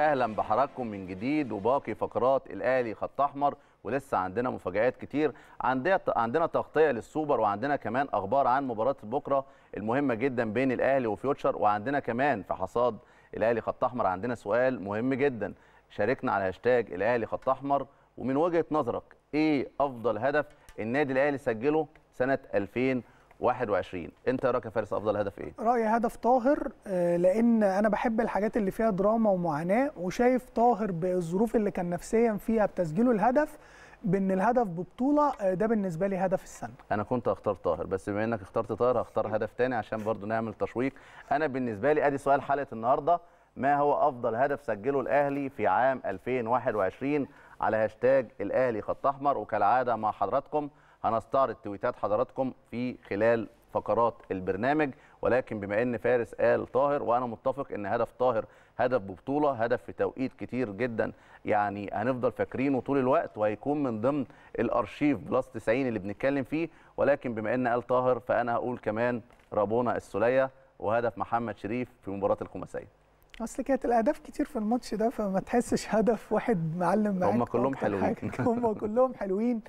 اهلا بحضراتكم من جديد وباقي فقرات الاهلي خط احمر ولسه عندنا مفاجات كتير عندنا عندنا تغطيه للسوبر وعندنا كمان اخبار عن مباراه بكره المهمه جدا بين الاهلي وفيوتشر وعندنا كمان في حصاد الاهلي خط احمر عندنا سؤال مهم جدا شاركنا على هاشتاج الاهلي خط احمر ومن وجهه نظرك ايه افضل هدف النادي الاهلي سجله سنه 2000 21 انت إيه رايك يا فارس افضل هدف ايه رايي هدف طاهر آه، لان انا بحب الحاجات اللي فيها دراما ومعاناه وشايف طاهر بالظروف اللي كان نفسيا فيها بتسجيله الهدف بان الهدف ببطوله آه، ده بالنسبه لي هدف السنه انا كنت هختار طاهر بس بما انك اخترت طاهر هختار هدف تاني عشان برضو نعمل تشويق انا بالنسبه لي ادي سؤال حلقه النهارده ما هو افضل هدف سجله الاهلي في عام 2021 على هاشتاج الاهلي خط احمر وكالعاده مع حضراتكم هنستعرض تويتات حضراتكم في خلال فقرات البرنامج ولكن بما ان فارس قال طاهر وانا متفق ان هدف طاهر هدف ببطوله هدف في توقيت كتير جدا يعني هنفضل فاكرينه طول الوقت وهيكون من ضمن الارشيف بلس 90 اللي بنتكلم فيه ولكن بما ان قال طاهر فانا هقول كمان رابونا السوليه وهدف محمد شريف في مباراه الخماسيه اصل كانت الاهداف كتير في الماتش ده فما تحسش هدف واحد معلم معاك هم كلهم حلوين هم كلهم حلوين